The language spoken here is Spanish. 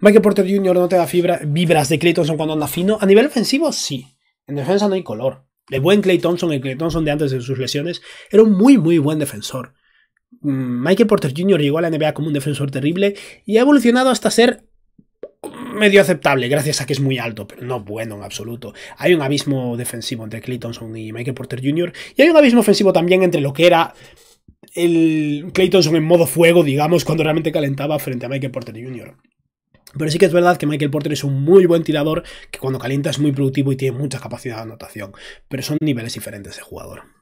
Michael Porter Jr. no te da fibra, vibras de Clay cuando anda fino. A nivel ofensivo, sí. En defensa no hay color. El buen Clay Thompson, el Clay de antes de sus lesiones, era un muy, muy buen defensor. Mm, Michael Porter Jr. llegó a la NBA como un defensor terrible y ha evolucionado hasta ser medio aceptable, gracias a que es muy alto, pero no bueno en absoluto. Hay un abismo defensivo entre Clay y Michael Porter Jr. y hay un abismo ofensivo también entre lo que era el Clay en modo fuego, digamos, cuando realmente calentaba frente a Michael Porter Jr. Pero sí que es verdad que Michael Porter es un muy buen tirador, que cuando calienta es muy productivo y tiene mucha capacidad de anotación. Pero son niveles diferentes de jugador.